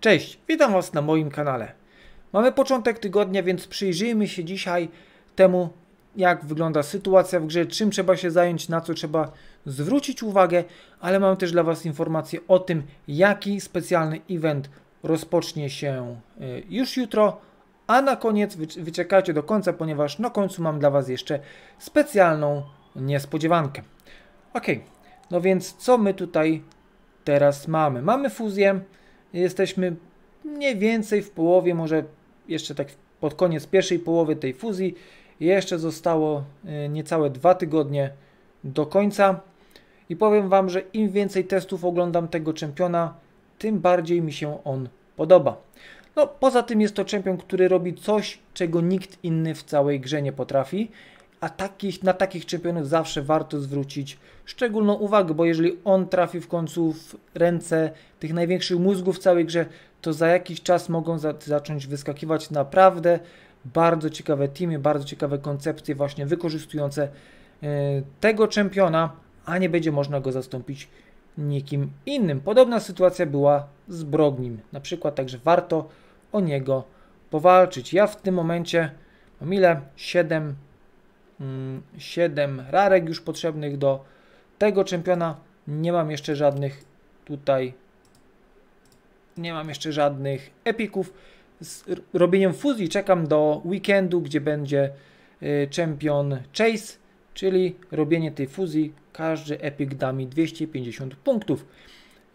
Cześć, witam Was na moim kanale. Mamy początek tygodnia, więc przyjrzyjmy się dzisiaj temu, jak wygląda sytuacja w grze, czym trzeba się zająć, na co trzeba zwrócić uwagę, ale mam też dla Was informacje o tym, jaki specjalny event rozpocznie się y, już jutro, a na koniec wyczekajcie do końca, ponieważ na końcu mam dla Was jeszcze specjalną niespodziewankę. Ok, no więc co my tutaj teraz mamy? Mamy fuzję, Jesteśmy mniej więcej w połowie, może jeszcze tak pod koniec pierwszej połowy tej fuzji. Jeszcze zostało e, niecałe dwa tygodnie do końca. I powiem Wam, że im więcej testów oglądam tego czempiona, tym bardziej mi się on podoba. No, poza tym jest to czempion, który robi coś, czego nikt inny w całej grze nie potrafi, a takich, na takich czempionów zawsze warto zwrócić szczególną uwagę, bo jeżeli on trafi w końcu w ręce tych największych mózgów w całej grze, to za jakiś czas mogą za zacząć wyskakiwać naprawdę bardzo ciekawe teamy, bardzo ciekawe koncepcje właśnie wykorzystujące e, tego czempiona, a nie będzie można go zastąpić nikim innym. Podobna sytuacja była z Brognim na przykład, także warto o niego powalczyć. Ja w tym momencie mam ile? 7 7 mm, rarek już potrzebnych do tego czempiona. Nie mam jeszcze żadnych tutaj, nie mam jeszcze żadnych epików. Z robieniem fuzji czekam do weekendu, gdzie będzie y, czempion Chase, czyli robienie tej fuzji. Każdy epik da mi 250 punktów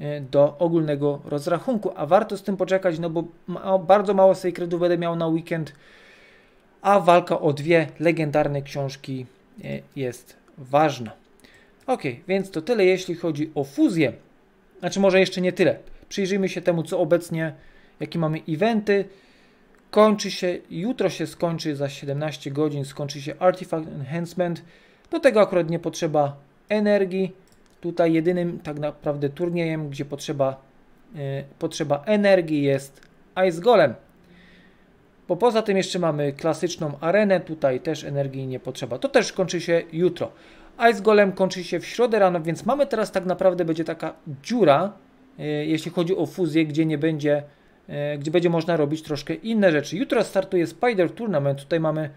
y, do ogólnego rozrachunku, a warto z tym poczekać, no bo ma, bardzo mało z będę miał na weekend a walka o dwie legendarne książki e, jest ważna. Ok, więc to tyle jeśli chodzi o fuzję. Znaczy może jeszcze nie tyle. Przyjrzyjmy się temu, co obecnie, jakie mamy eventy. Kończy się, jutro się skończy, za 17 godzin skończy się Artifact Enhancement. Do tego akurat nie potrzeba energii. Tutaj jedynym tak naprawdę turniejem, gdzie potrzeba, yy, potrzeba energii jest Ice Golem. Bo poza tym jeszcze mamy klasyczną arenę, tutaj też energii nie potrzeba. To też kończy się jutro. Ice Golem kończy się w środę rano, więc mamy teraz tak naprawdę będzie taka dziura, e, jeśli chodzi o fuzję, gdzie nie będzie, e, gdzie będzie można robić troszkę inne rzeczy. Jutro startuje Spider Tournament, tutaj mamy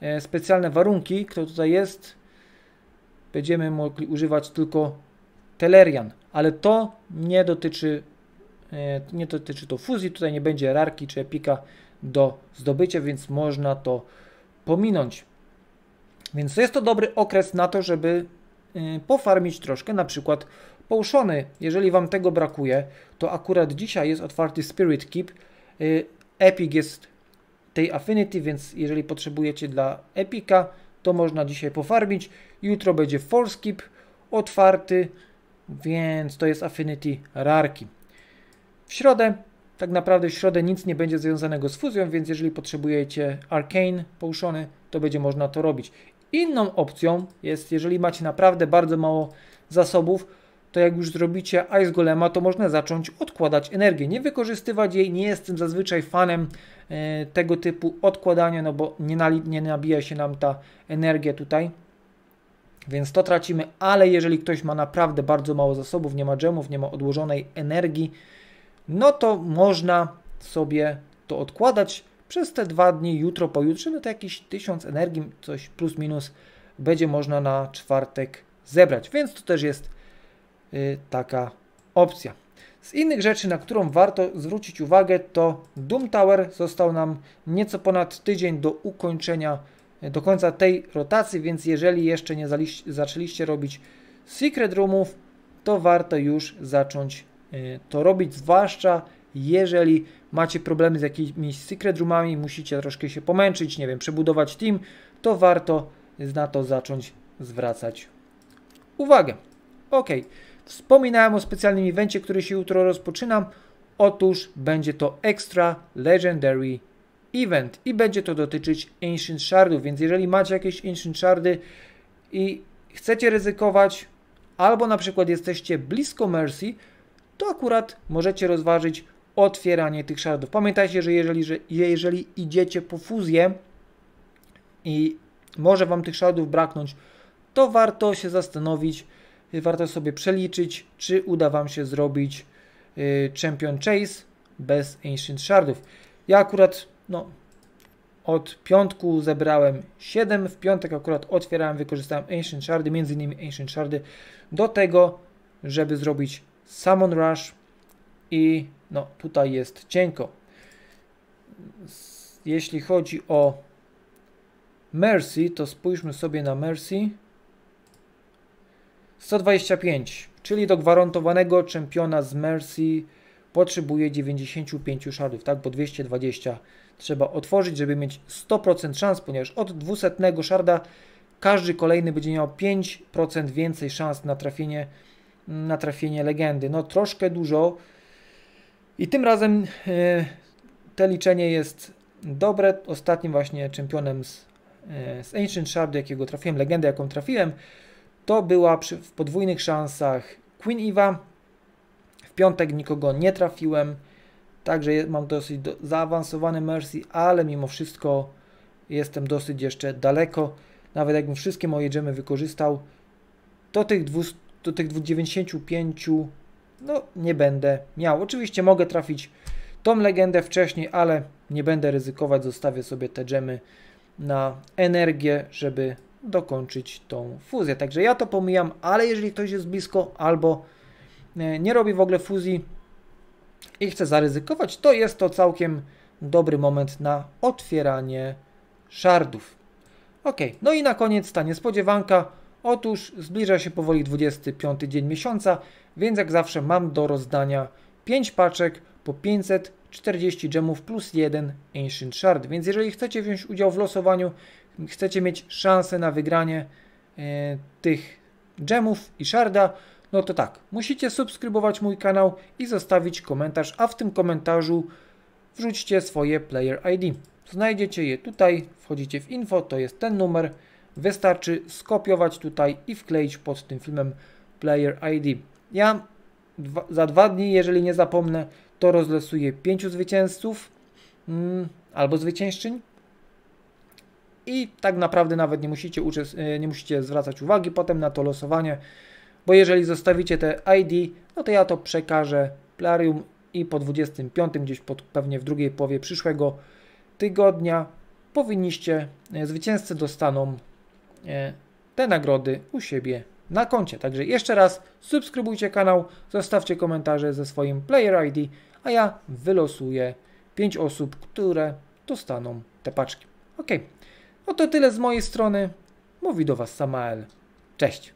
e, specjalne warunki, kto tutaj jest, będziemy mogli używać tylko Telerian, ale to nie dotyczy, nie dotyczy to fuzji, tutaj nie będzie rarki czy epika do zdobycia, więc można to pominąć. Więc jest to dobry okres na to, żeby y, pofarmić troszkę, na przykład połuszony. Jeżeli Wam tego brakuje, to akurat dzisiaj jest otwarty Spirit Keep. Y, Epic jest tej Affinity, więc jeżeli potrzebujecie dla Epica, to można dzisiaj pofarmić. Jutro będzie Force Keep otwarty, więc to jest Affinity Rarki. W środę tak naprawdę w środę nic nie będzie związanego z fuzją, więc jeżeli potrzebujecie Arcane pouszony, to będzie można to robić. Inną opcją jest, jeżeli macie naprawdę bardzo mało zasobów, to jak już zrobicie Ice Golema, to można zacząć odkładać energię. Nie wykorzystywać jej, nie jestem zazwyczaj fanem e, tego typu odkładania, no bo nie, nie nabija się nam ta energia tutaj. Więc to tracimy, ale jeżeli ktoś ma naprawdę bardzo mało zasobów, nie ma dżemów, nie ma odłożonej energii, no to można sobie to odkładać przez te dwa dni, jutro, pojutrze, no to jakieś 1000 energii, coś plus minus będzie można na czwartek zebrać, więc to też jest y, taka opcja. Z innych rzeczy, na którą warto zwrócić uwagę, to Doom Tower został nam nieco ponad tydzień do ukończenia, y, do końca tej rotacji, więc jeżeli jeszcze nie zaczęliście robić Secret Roomów, to warto już zacząć Y, to robić, zwłaszcza jeżeli macie problemy z jakimiś secret roomami, musicie troszkę się pomęczyć, nie wiem, przebudować team, to warto na to zacząć zwracać uwagę. Ok, wspominałem o specjalnym evencie, który się jutro rozpoczynam. Otóż będzie to Extra Legendary Event i będzie to dotyczyć Ancient Shardów, więc jeżeli macie jakieś Ancient Shardy i chcecie ryzykować, albo na przykład jesteście blisko Mercy, to akurat możecie rozważyć otwieranie tych szardów. Pamiętajcie, że jeżeli, że jeżeli idziecie po fuzję i może Wam tych szardów braknąć, to warto się zastanowić, warto sobie przeliczyć, czy uda Wam się zrobić y, Champion Chase bez Ancient Shardów. Ja akurat no, od piątku zebrałem 7, w piątek akurat otwierałem, wykorzystałem Ancient Shardy, między innymi Ancient Shardy do tego, żeby zrobić Samon Rush i no tutaj jest cienko. Jeśli chodzi o Mercy, to spójrzmy sobie na Mercy. 125, czyli do gwarantowanego czempiona z Mercy potrzebuje 95 shardów, tak? Bo 220 trzeba otworzyć, żeby mieć 100% szans, ponieważ od 200 szarda każdy kolejny będzie miał 5% więcej szans na trafienie na trafienie legendy. No troszkę dużo. I tym razem e, te liczenie jest dobre. Ostatnim właśnie czempionem z, e, z Ancient Shard, jakiego trafiłem, legendę jaką trafiłem, to była przy, w podwójnych szansach Queen Eva. W piątek nikogo nie trafiłem, także mam dosyć do, zaawansowany Mercy, ale mimo wszystko jestem dosyć jeszcze daleko. Nawet jakbym wszystkie moje dżemy wykorzystał, to tych 200, do tych 95 no nie będę miał. Oczywiście mogę trafić tą legendę wcześniej, ale nie będę ryzykować, zostawię sobie te dżemy na energię, żeby dokończyć tą fuzję. Także ja to pomijam, ale jeżeli ktoś jest blisko albo e, nie robi w ogóle fuzji i chce zaryzykować, to jest to całkiem dobry moment na otwieranie szardów. Ok, no i na koniec ta niespodziewanka. Otóż zbliża się powoli 25 dzień miesiąca, więc jak zawsze mam do rozdania 5 paczek po 540 gemów plus 1 Ancient Shard. Więc jeżeli chcecie wziąć udział w losowaniu, chcecie mieć szansę na wygranie e, tych gemów i sharda, no to tak, musicie subskrybować mój kanał i zostawić komentarz, a w tym komentarzu wrzućcie swoje Player ID. Znajdziecie je tutaj, wchodzicie w info, to jest ten numer, Wystarczy skopiować tutaj i wkleić pod tym filmem Player ID. Ja dwa, za dwa dni, jeżeli nie zapomnę, to rozlosuję pięciu zwycięzców mm, albo zwycięzczyń. I tak naprawdę nawet nie musicie, e, nie musicie zwracać uwagi potem na to losowanie, bo jeżeli zostawicie te ID, no to ja to przekażę Plarium i po 25, gdzieś pod, pewnie w drugiej połowie przyszłego tygodnia, powinniście, e, zwycięzcy dostaną E, te nagrody u siebie na koncie. Także jeszcze raz subskrybujcie kanał, zostawcie komentarze ze swoim Player ID, a ja wylosuję 5 osób, które dostaną te paczki. Ok, no to tyle z mojej strony. Mówi do Was Samael. Cześć!